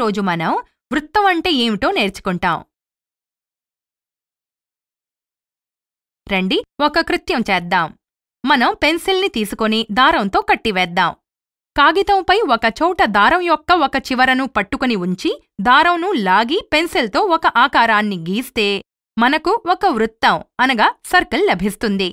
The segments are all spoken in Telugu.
ఈరోజు మనం వృత్తం అంటే ఏమిటో నేర్చుకుంటాం రండి ఒక కృత్యం చేద్దాం మనం పెన్సిల్ని తీసుకొని దారంతో కట్టివేద్దాం కాగితంపై ఒక చోట దారం యొక్క ఒక చివరను పట్టుకుని ఉంచి దారంను లాగి పెన్సిల్తో ఒక ఆకారాన్ని గీస్తే మనకు ఒక వృత్తం అనగా సర్కిల్ లభిస్తుంది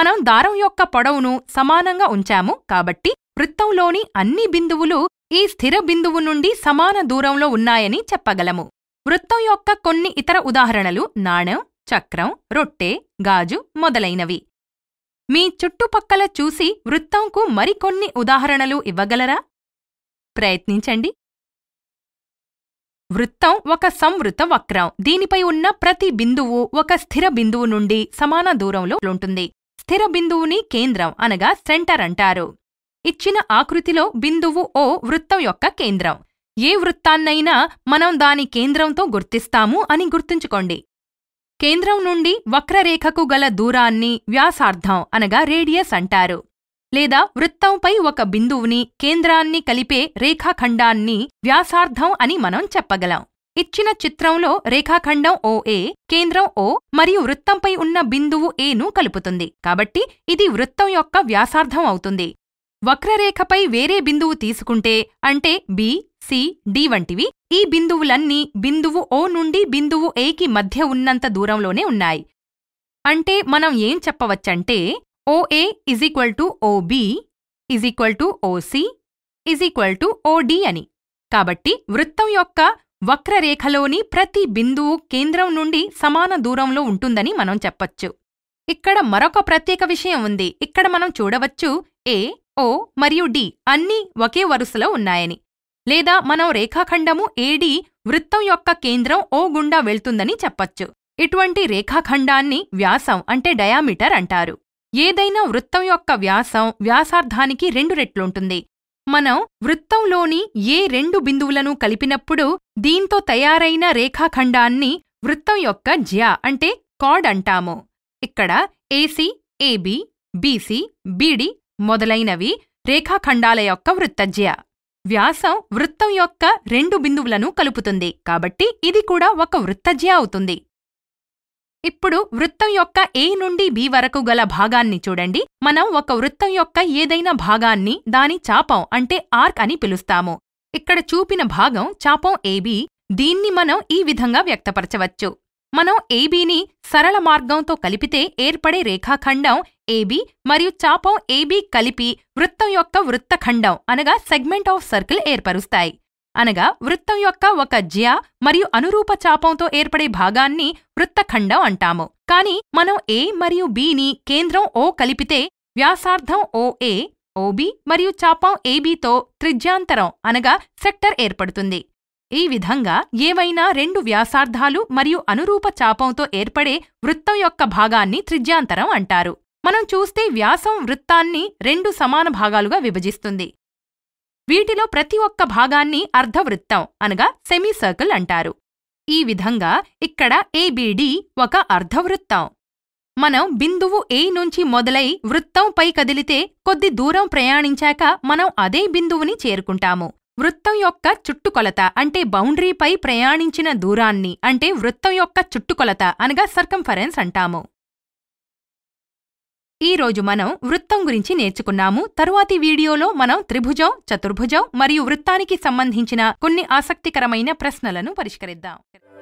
మనం దారం యొక్క పొడవును సమానంగా ఉంచాము కాబట్టి వృత్తంలోని అన్ని బిందువులు ఈ స్థిర బిందువు నుండి సమాన దూరంలో ఉన్నాయని చెప్పగలము వృత్తం యొక్క కొన్ని ఇతర ఉదాహరణలు నాణెం చక్రం రొట్టె గాజు మొదలైనవి మీ చుట్టుపక్కల చూసి వృత్తంకు మరికొన్ని ఉదాహరణలు ఇవ్వగలరా ప్రయత్నించండి వృత్తం ఒక సంవృత వక్రం దీనిపై ఉన్న ప్రతి బిందువు ఒక స్థిర బిందువు నుండి సమాన దూరంలో ఉంటుంది స్థిర బిందువుని కేంద్రం అనగా సెంటర్ అంటారు ఇచ్చిన ఆకృతిలో బిందువు ఓ వృత్తం యొక్క కేంద్రం ఏ వృత్తాన్నైనా మనం దాని కేంద్రంతో గుర్తిస్తాము అని గుర్తుంచుకోండి కేంద్రం నుండి వక్రరేఖకు గల దూరాన్ని వ్యాసార్థం అనగా రేడియస్ అంటారు లేదా వృత్తంపై ఒక బిందువుని కేంద్రాన్ని కలిపే రేఖాఖండాన్ని వ్యాసార్థం అని మనం చెప్పగలం ఇచ్చిన చిత్రంలో రేఖాఖండం ఓఏ కేంద్రం ఓ మరియు వృత్తంపై ఉన్న బిందువు ఏను కలుపుతుంది కాబట్టి ఇది వృత్తం యొక్క వ్యాసార్థం అవుతుంది వక్రరేఖపై వేరే బిందువు తీసుకుంటే అంటే బి సి డి వంటివి ఈ బిందువులన్నీ బిందువు ఓ నుండి బిందువు ఏకి మధ్య ఉన్నంత దూరంలోనే ఉన్నాయి అంటే మనం ఏం చెప్పవచ్చంటే OA is equal to OB is equal to OC is equal to OD అని కాబట్టి వృత్తం యొక్క వక్రరేఖలోని ప్రతి బిందువు కేంద్రం నుండి సమాన దూరంలో ఉంటుందని మనం చెప్పొచ్చు ఇక్కడ మరొక ప్రత్యేక విషయం ఉంది ఇక్కడ మనం చూడవచ్చు ఏ ఓ మరియు డి అన్నీ ఒకే వరుసలో ఉన్నాయని లేదా మనం రేఖాఖండము ఏడి వృత్తం యొక్క కేంద్రం ఓ గుండా వెళ్తుందని చెప్పొచ్చు ఇటువంటి రేఖాఖండాన్ని వ్యాసం అంటే డయామీటర్ అంటారు ఏదైనా వృత్తం యొక్క వ్యాసం వ్యాసార్థానికి రెండు రెట్లుంటుంది మనం వృత్తంలోని ఏ రెండు బిందువులను కలిపినప్పుడు దీంతో తయారైన రేఖాఖండాన్ని వృత్తం యొక్క జ్యా అంటే కాడ్ అంటాము ఇక్కడ ఏసీ ఏబి బీసీ బీడి మొదలైనవి రేఖాఖండాల యొక్క వృత్తజ్య వ్యాసం వృత్తం యొక్క రెండు బిందువులను కలుపుతుంది కాబట్టి ఇది కూడా ఒక వృత్తజ్య అవుతుంది ఇప్పుడు వృత్తం యొక్క ఏ నుండి బి వరకు గల భాగాన్ని చూడండి మనం ఒక వృత్తం యొక్క ఏదైనా భాగాన్ని దాని చాపం అంటే ఆర్క్ అని పిలుస్తాము ఇక్కడ చూపిన భాగం చాపం ఏబి దీన్ని మనం ఈ విధంగా వ్యక్తపరచవచ్చు మనం ఏబీని సరళ మార్గంతో కలిపితే ఏర్పడే రేఖాఖండం ఏబీ మరియు చాపం ఏబీ కలిపి వృత్తం యొక్క వృత్తఖండం అనగా సెగ్మెంట్ ఆఫ్ సర్కిల్ ఏర్పరుస్తాయి అనగా వృత్తం యొక్క ఒక జ్య మరియు అనురూప చాపంతో ఏర్పడే భాగాన్ని వృత్తఖండం అంటాము కాని మనం ఏ మరియు బిని కేంద్రం ఓ కలిపితే వ్యాసార్థం ఓఏ ఓబి మరియు చాపం ఏబీతో త్రిజ్యాంతరం అనగా సెక్టర్ ఏర్పడుతుంది ఈ విధంగా ఏవైనా రెండు వ్యాసార్థాలు మరియు అనురూప చాపంతో ఏర్పడే వృత్తం యొక్క భాగాన్ని త్రిజ్యాంతరం అంటారు మనం చూస్తే వ్యాసం వృత్తాన్ని రెండు సమాన భాగాలుగా విభజిస్తుంది వీటిలో ప్రతి ఒక్క భాగాన్ని అర్ధవృత్తం అనగా సెమీసర్కిల్ అంటారు ఈ విధంగా ఇక్కడ ఏబిడి ఒక అర్ధవృత్తం మనం బిందువు ఏ నుంచి మొదలై వృత్తంపై కదిలితే కొద్ది దూరం ప్రయాణించాక మనం అదే బిందువుని చేరుకుంటాము వృత్తం యొక్క చుట్టుకొలత అంటే బౌండరీపై ప్రయాణించిన దూరాన్ని అంటే వృత్తం యొక్క చుట్టుకొలత అనగా సర్కంఫరెన్స్ అంటాము ఈరోజు మనం వృత్తం గురించి నేర్చుకున్నాము తరువాతి వీడియోలో మనం త్రిభుజం చతుర్భుజం మరియు వృత్తానికి సంబంధించిన కొన్ని ఆసక్తికరమైన ప్రశ్నలను పరిష్కరిద్దాం